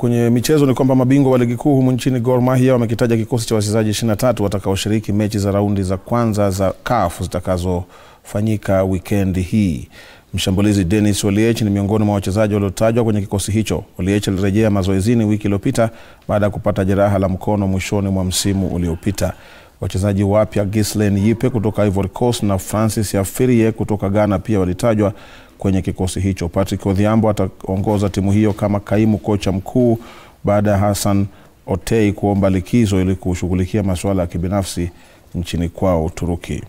Kwenye michezo ni kwamba mabingwa wa ligi kuu humu nchini Gor Mahia wamekitaja kikosi cha wachezaji 23 watakaoshiriki mechi za raundi za kwanza za CAF zitakazofanyika wikendi hii. Mshambulizi Dennis Oliech ni miongoni mwa wachezaji waliotajwa kwenye kikosi hicho. Oliech alirejea mazoezini wiki iliyopita baada ya kupata jeraha la mkono mwishoni mwa msimu uliopita. Wachezaji wapya Gislen Yipe kutoka Ivory Coast na Francis Yafirie kutoka Ghana pia walitajwa kwenye kikosi hicho. Patrick Odhiambo ataongoza timu hiyo kama kaimu kocha mkuu baada ya Hassan Otei kuomba likizo ili kushughulikia masuala ya kibinafsi nchini kwao Uturuki.